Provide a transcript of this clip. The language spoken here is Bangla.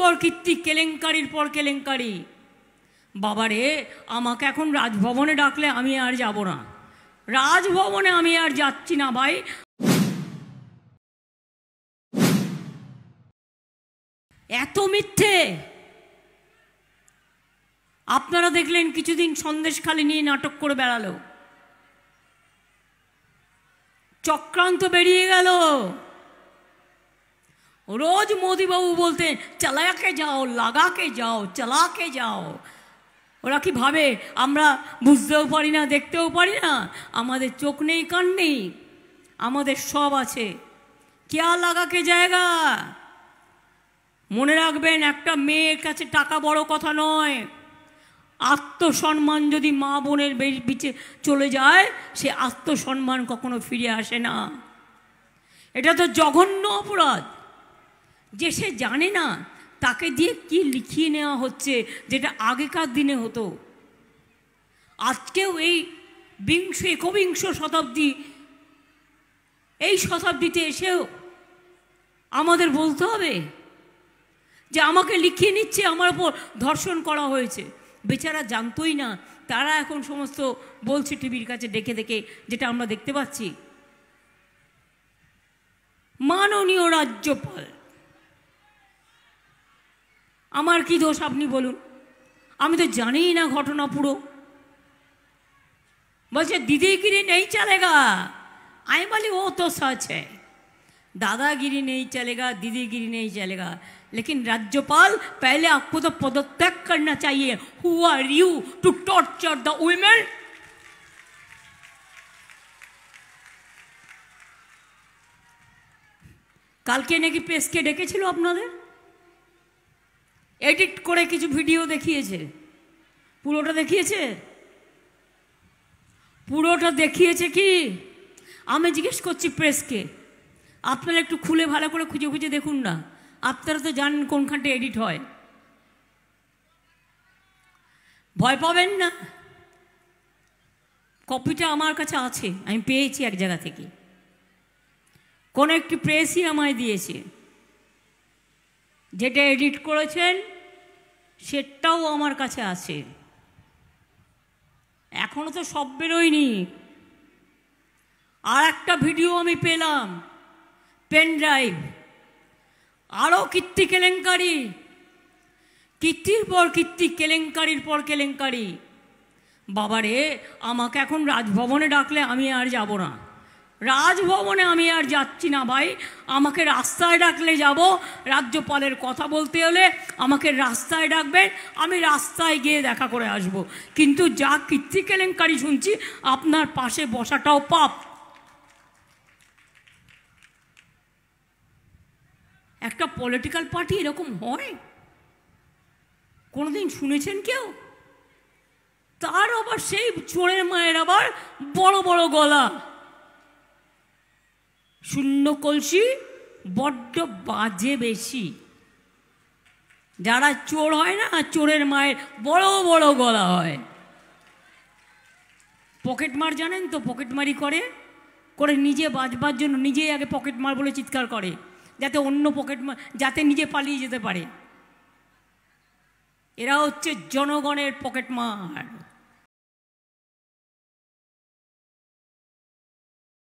পর কীর্তি কেলেঙ্কারির পর কেলেঙ্কারি বাবারে আমাকে এখন রাজভবনে ডাকলে আমি আর যাব না রাজভবনে আমি আর যাচ্ছি না ভাই এত মিথ্যে আপনারা দেখলেন কিছুদিন সন্দেশখালি নিয়ে নাটক করে বেড়ালো চক্রান্ত বেরিয়ে গেল রোজ मोदी बाबू বলতে চালাকে যাও লাগাকে যাও চালাকে যাও ওরা কি ভাবে আমরা বুঝতেও পারি না দেখতেও পারি না আমাদের চোখ নেই কান নেই আমাদের সব আছে কেয়া লাগাকে জায়গা মনে রাখবেন একটা মেয়ের কাছে টাকা বড় কথা নয় আত্মসম্মান যদি মা বোনের বিচে চলে যায় সে আত্মসম্মান কখনো ফিরে আসে না এটা তো জঘন্য অপরাধ যে সে জানে না তাকে দিয়ে কি লিখিয়ে নেওয়া হচ্ছে যেটা আগেকার দিনে হতো আজকেও এই বিংশ একবিংশ শতাব্দী এই শতাব্দীতে এসেও আমাদের বলতে হবে যে আমাকে লিখিয়ে নিচ্ছে আমার ওপর ধর্ষণ করা হয়েছে বেচারা জানতোই না তারা এখন সমস্ত বলছে টিভির কাছে ডেকে দেখে যেটা আমরা দেখতে পাচ্ছি মাননীয় রাজ্যপাল আমার কি দোষ আপনি বলুন আমি তো জানি না ঘটনা পুরো বলছে দিদিগিরি নেই চালেগা আমি বলি ও তো সাছে দাদাগিরি নেই চালেগা দিদিগিরি নেই চালেগা লেকিন রাজ্যপাল পেলে আপকো তো পদত্যাগ করনা চাইয়ে who are you to torture the women কালকে নাকি প্রেসকে ডেকেছিল আপনাদের এডিট করে কিছু ভিডিও দেখিয়েছে পুরোটা দেখিয়েছে পুরোটা দেখিয়েছে কি আমি জিজ্ঞেস করছি প্রেসকে আপনারা একটু খুলে ভালো করে খুঁজে খুঁজে দেখুন না আপনারা তো জানেন কোনখানটা এডিট হয় ভয় পাবেন না কপিটা আমার কাছে আছে আমি পেয়েছি এক জায়গা থেকে কোনো একটি প্রেসই আমায় দিয়েছে যেটা এডিট করেছেন সেটাও আমার কাছে আছে এখনও তো সব বেরোয়নি আর একটা ভিডিও আমি পেলাম পেন ড্রাইভ আরও কীর্তি কেলেঙ্কারি কীর্তির পর কীর্তি কেলেঙ্কারির পর কেলেঙ্কারি বাবারে আমাকে এখন রাজভবনে ডাকলে আমি আর যাব না রাজভবনে আমি আর যাচ্ছি না ভাই আমাকে রাস্তায় ডাকলে যাব রাজ্যপালের কথা বলতে হলে আমাকে রাস্তায় ডাকবেন আমি রাস্তায় গিয়ে দেখা করে আসব। কিন্তু যা কীর্তি কেলেঙ্কারি শুনছি আপনার পাশে বসাটাও পাপ একটা পলিটিক্যাল পার্টি এরকম হয় কোনোদিন শুনেছেন কেউ তার আবার সেই চোরের মায়ের আবার বড় বড় গলা শূন্য কলসি বড্ড বাজে বেশি যারা চোর হয় না চোরের মায়ের বড় বড় গলা হয় পকেট মার জানেন তো পকেট মারি করে করে নিজে বাঁচবার জন্য নিজেই আগে পকেট মার বলে চিৎকার করে যাতে অন্য পকেট মার যাতে নিজে পালিয়ে যেতে পারে এরা হচ্ছে জনগণের পকেট মার